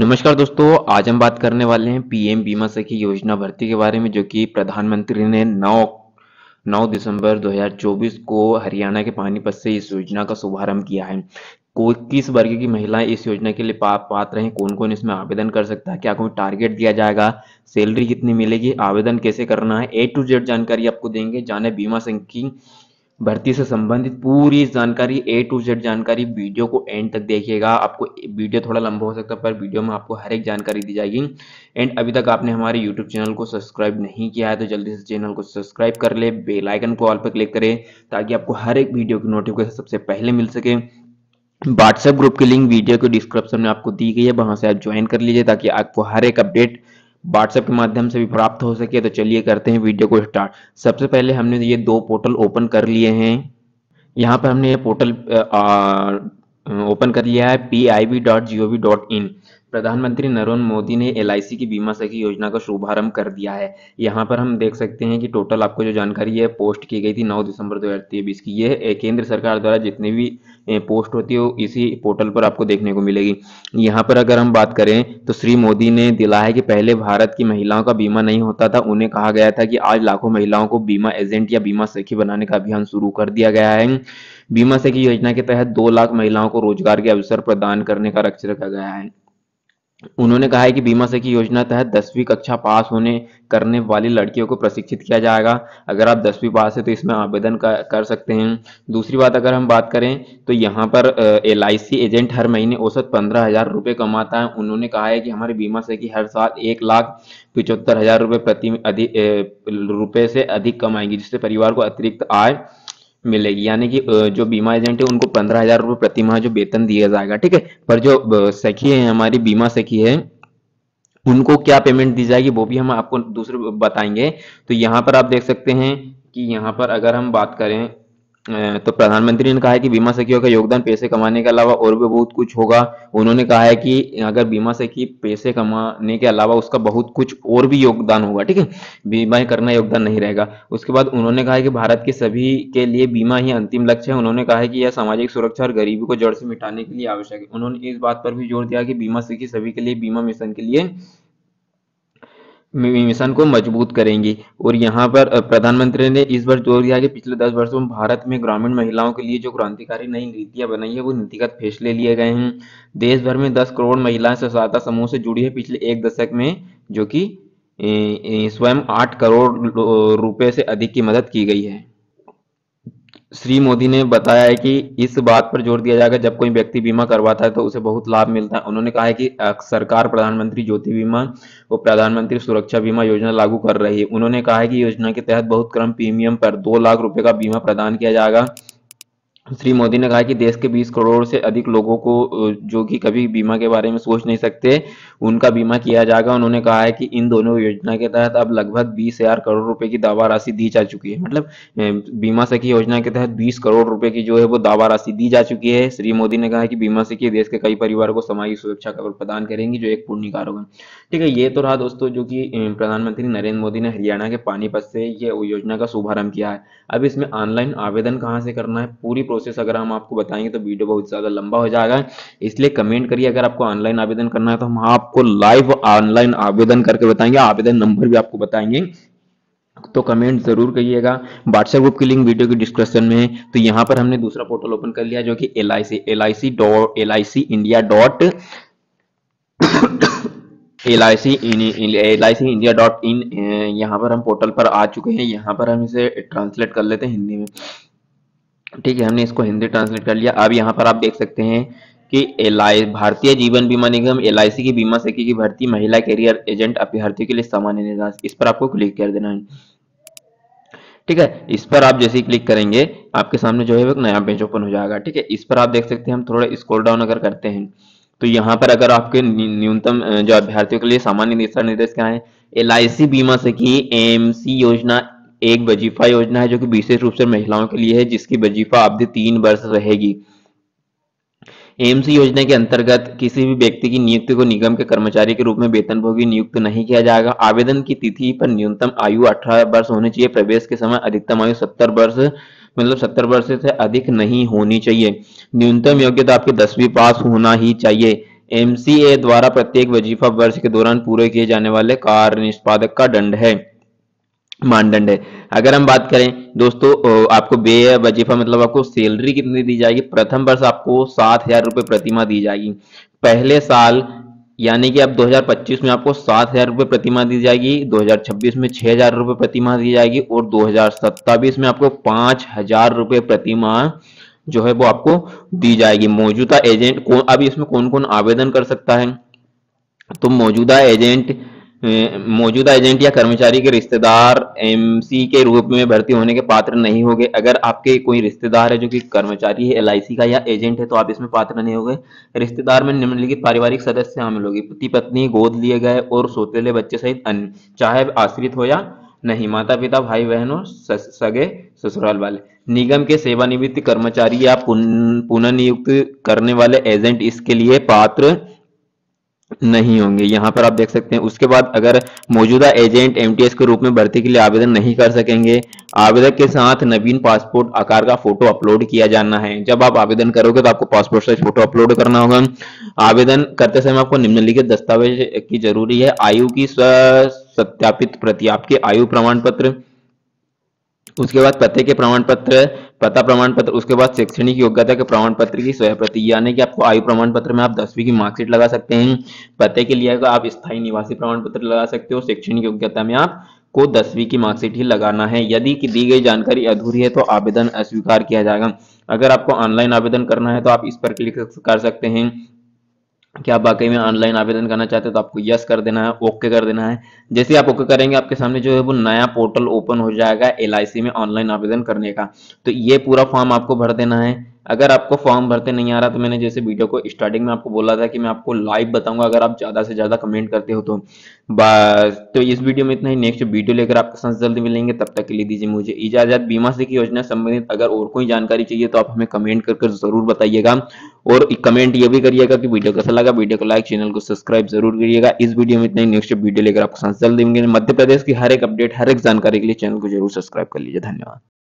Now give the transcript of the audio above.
नमस्कार दोस्तों आज हम बात करने वाले हैं पीएम बीमा सखी योजना भर्ती के बारे में जो कि प्रधानमंत्री ने 9 9 दिसंबर 2024 को हरियाणा के पानीपत से इस योजना का शुभारंभ किया है कोई किस वर्ग की महिलाएं इस योजना के लिए पात्र हैं कौन कौन इसमें आवेदन कर सकता है क्या कोई टारगेट दिया जाएगा सैलरी कितनी मिलेगी आवेदन कैसे करना है ए टू जेड जानकारी आपको देंगे जाने बीमा सखी भर्ती से संबंधित पूरी जानकारी ए टू जेड जानकारी वीडियो को एंड तक देखिएगा आपको वीडियो थोड़ा लंबा हो सकता है पर वीडियो में आपको हर एक जानकारी दी जाएगी एंड अभी तक आपने हमारे यूट्यूब चैनल को सब्सक्राइब नहीं किया है तो जल्दी से चैनल को सब्सक्राइब कर ले बेलाइकन को ऑल पर क्लिक करें ताकि आपको हर एक वीडियो की नोटिफिकेशन सबसे पहले मिल सके व्हाट्सएप ग्रुप की लिंक वीडियो के डिस्क्रिप्शन में आपको दी गई है वहां से आप ज्वाइन कर लीजिए ताकि आपको हर एक अपडेट व्हाट्सएप के माध्यम से भी प्राप्त हो सके तो चलिए करते हैं वीडियो को स्टार्ट सबसे पहले हमने ये दो पोर्टल ओपन कर लिए हैं यहाँ पर हमने ये पोर्टल ओपन कर लिया है P I dot G O V dot in प्रधानमंत्री नरेंद्र मोदी ने एल की बीमा सखी योजना का शुभारंभ कर दिया है यहाँ पर हम देख सकते हैं कि टोटल आपको जो जानकारी है पोस्ट की गई थी 9 दिसंबर दो तेईस की ये केंद्र सरकार द्वारा जितने भी पोस्ट होती है इसी पोर्टल पर आपको देखने को मिलेगी यहाँ पर अगर हम बात करें तो श्री मोदी ने दिला है कि पहले भारत की महिलाओं का बीमा नहीं होता था उन्हें कहा गया था कि आज लाखों महिलाओं को बीमा एजेंट या बीमा सखी बनाने का अभियान शुरू कर दिया गया है बीमा सखी योजना के तहत दो लाख महिलाओं को रोजगार के अवसर प्रदान करने का लक्ष्य रखा गया है उन्होंने कहा है कि बीमा सखी योजना तहत दसवीं कक्षा पास होने करने वाली लड़कियों को प्रशिक्षित किया जाएगा अगर आप दसवीं पास है तो इसमें आवेदन कर सकते हैं दूसरी बात अगर हम बात करें तो यहाँ पर एल एजेंट हर महीने औसत पंद्रह हज़ार रुपये कमाता है उन्होंने कहा है कि हमारे बीमा सखी हर साल एक लाख पिचहत्तर हज़ार रुपये प्रति अधिक रुपये से अधिक कमाएंगी जिससे परिवार को अतिरिक्त आय मिलेगी यानी कि जो बीमा एजेंट है उनको पंद्रह हजार रुपये प्रति माह जो वेतन दिया जाएगा ठीक है पर जो सखी है हमारी बीमा सखी है उनको क्या पेमेंट दी जाएगी वो भी हम आपको दूसरे बताएंगे तो यहाँ पर आप देख सकते हैं कि यहाँ पर अगर हम बात करें तो प्रधानमंत्री ने कहा है कि बीमा सखियों का योगदान पैसे कमाने के अलावा और भी बहुत कुछ होगा उन्होंने कहा है कि अगर बीमा सखी पैसे कमाने के अलावा उसका बहुत कुछ और भी योगदान होगा ठीक है बीमा करना योगदान नहीं रहेगा उसके बाद उन्होंने कहा है कि भारत के सभी के लिए बीमा ही अंतिम लक्ष्य है उन्होंने कहा है कि यह सामाजिक सुरक्षा और गरीबी को जड़ से मिटाने के लिए आवश्यक है उन्होंने इस बात पर भी जोर दिया कि बीमा सखी सभी के लिए बीमा मिशन के लिए मिशन को मजबूत करेंगी और यहाँ पर प्रधानमंत्री ने इस बार जोर दिया कि पिछले दस वर्षों में भारत में ग्रामीण महिलाओं के लिए जो क्रांतिकारी नई नीतियां बनाई है वो नीतिगत फैसले लिए गए हैं देश भर में दस करोड़ महिलाएं सहायता समूह से जुड़ी है पिछले एक दशक में जो कि स्वयं आठ करोड़ रुपए से अधिक की मदद की गई है श्री मोदी ने बताया है कि इस बात पर जोर दिया जाएगा जब कोई व्यक्ति बीमा करवाता है तो उसे बहुत लाभ मिलता है उन्होंने कहा है कि सरकार प्रधानमंत्री ज्योति बीमा व प्रधानमंत्री सुरक्षा बीमा योजना लागू कर रही है उन्होंने कहा है कि योजना के तहत बहुत कम प्रीमियम पर दो लाख रुपए का बीमा प्रदान किया जाएगा श्री मोदी ने कहा कि देश के 20 करोड़ से अधिक लोगों को जो कि कभी बीमा के बारे में सोच नहीं सकते उनका बीमा किया जाएगा उन्होंने कहा है कि इन दोनों योजना के तहत अब लगभग बीस हजार करोड़ रुपए की दावा राशि दी जा चुकी है मतलब बीमा सखी योजना के तहत बीस करोड़ रुपए की जो है वो दावा राशि दी जा चुकी है श्री मोदी ने कहा कि बीमा सखी देश के कई परिवार को सामाजिक सुरक्षा कवर प्रदान करेंगी जो एक पुण्य कारोग है ठीक है ये तो रहा दोस्तों जो की प्रधानमंत्री नरेंद्र मोदी ने हरियाणा के पानीपत से ये योजना का शुभारंभ किया है अब इसमें ऑनलाइन आवेदन कहाँ से करना है पूरी प्रोसेस अगर हम आपको बताएंगे तो वीडियो बहुत ज़्यादा लंबा हो जाएगा इसलिए कमेंट करिए अगर आपको ऑनलाइन आवेदन करना है तो हम आपको लाइव ऑनलाइन आवेदन करके बताएंगे आवेदन नंबर भी आपको बताएंगे तो कमेंट जरूर करिएगा व्हाट्सएप ग्रुप की लिंक वीडियो के डिस्क्रिप्शन में है तो यहाँ पर हमने दूसरा पोर्टल ओपन कर लिया जो कि L I C L I C dot L I C India dot L I C L I C India dot in यहाँ पर हम पोर्टल पर आ चुके हैं यहाँ पर हम इसे ट्रांसलेट कर लेते हैं हिंदी में ठीक है हमने इसको हिंदी ट्रांसलेट कर लिया अब यहाँ पर आप देख सकते हैं कि एल भारतीय जीवन बीमा निगम एल की बीमा से की भर्ती महिला कैरियर एजेंट अभ्यर्थियों के लिए सामान्य निराश इस पर आपको क्लिक कर देना है ठीक है इस पर आप जैसे ही क्लिक करेंगे आपके सामने जो है वो नया पेज ओपन हो जाएगा ठीक है इस पर आप देख सकते हैं हम थोड़ा स्क्रॉल डाउन अगर करते हैं तो यहाँ पर अगर आपके न्यूनतम जो अभ्यर्थियों के लिए सामान्य दिशा निर्देश क्या है एल बीमा से की एम योजना एक वजीफा योजना है जो कि विशेष रूप से महिलाओं के लिए है जिसकी वजीफा अवधि तीन वर्ष रहेगी एम्स योजना के अंतर्गत किसी भी व्यक्ति की नियुक्ति को निगम के कर्मचारी के रूप में वेतन भोगी नियुक्त नहीं किया जाएगा आवेदन की तिथि पर न्यूनतम आयु 18 वर्ष होनी चाहिए प्रवेश के समय अधिकतम आयु 70 वर्ष मतलब 70 वर्ष से अधिक नहीं होनी चाहिए न्यूनतम योग्यता आपके दसवीं पास होना ही चाहिए एमसीए द्वारा प्रत्येक वजीफा वर्ष के दौरान पूरे किए जाने वाले कार्य निष्पादक का दंड है मानदंड है अगर हम बात करें दोस्तों आपको बे वजीफा मतलब आपको सैलरी कितनी दी जाएगी प्रथम वर्ष आपको सात हजार रुपये प्रतिमा दी जाएगी पहले साल यानी कि आप 2025 में आपको सात हजार रुपये प्रतिमा दी जाएगी 2026 में छह हजार रुपये प्रतिमा दी जाएगी और दो में आपको पांच हजार रुपये प्रतिमा जो है वो आपको दी जाएगी मौजूदा एजेंट कौन अभी इसमें कौन कौन आवेदन कर सकता है तो मौजूदा एजेंट मौजूदा एजेंट या कर्मचारी के रिश्तेदार एमसी के रूप में भर्ती होने के पात्र नहीं होंगे अगर आपके कोई रिश्तेदार है जो कि कर्मचारी है एलआईसी का या एजेंट है तो आप इसमें पात्र नहीं होंगे रिश्तेदार में निम्नलिखित पारिवारिक सदस्य शामिल होगी पति पत्नी गोद लिए गए और सोतेले बच्चे सहित अन्य चाहे आश्रित हो या नहीं माता पिता भाई बहन और सगे ससुराल वाले निगम के सेवानिवृत्त कर्मचारी या पुनर्नियुक्त करने वाले एजेंट इसके लिए पात्र नहीं होंगे यहाँ पर आप देख सकते हैं उसके बाद अगर मौजूदा एजेंट एमटीएस के रूप में भर्ती के लिए आवेदन नहीं कर सकेंगे आवेदक के साथ नवीन पासपोर्ट आकार का फोटो अपलोड किया जाना है जब आप आवेदन करोगे तो आपको पासपोर्ट साइज फोटो अपलोड करना होगा आवेदन करते समय आपको निम्नलिखित दस्तावेज की जरूरी है आयु की सत्यापित प्रति आपके आयु प्रमाण पत्र उसके बाद पते के प्रमाण पत्र पता प्रमाण पत्र उसके बाद शैक्षणिक योग्यता के प्रमाण पत्र की स्वयं प्रति यानी कि आपको आयु प्रमाण पत्र में आप दसवीं की मार्कशीट लगा सकते हैं पते के लिए आप स्थायी निवासी प्रमाण पत्र लगा सकते हो शैक्षणिक योग्यता में आप को दसवीं की मार्कशीट ही लगाना है यदि कि दी गई जानकारी अधूरी है तो आवेदन अस्वीकार किया जाएगा अगर आपको ऑनलाइन आवेदन करना है तो आप इस पर क्लिक कर सकते हैं कि आप वाकई में ऑनलाइन आवेदन करना चाहते हो तो आपको यस कर देना है ओके कर देना है जैसे आप ओके करेंगे आपके सामने जो है वो नया पोर्टल ओपन हो जाएगा एल में ऑनलाइन आवेदन करने का तो ये पूरा फॉर्म आपको भर देना है अगर आपको फॉर्म भरते नहीं आ रहा तो मैंने जैसे वीडियो को स्टार्टिंग में आपको बोला था कि मैं आपको लाइव बताऊंगा अगर आप ज्यादा से ज्यादा कमेंट करते हो तो बस तो इस वीडियो में इतना ही नेक्स्ट वीडियो लेकर आपके साथ जल्द मिलेंगे तब तक के लिए दीजिए मुझे इजाजत बीमा से की योजना संबंधित अगर और कोई जानकारी चाहिए तो आप हमें कमेंट करके जरूर बताइएगा और कमेंट ये भी करिएगा कि वीडियो कैसा लगा वीडियो को लाइक चैनल को सब्सक्राइब जरूर करिएगा इस वीडियो में इतना ही नेक्स्ट वीडियो लेकर आपके साथ जल्द मिलेंगे मध्य प्रदेश की हर एक अपडेट हर एक जानकारी के लिए चैनल को जरूर सब्सक्राइब कर लीजिए धन्यवाद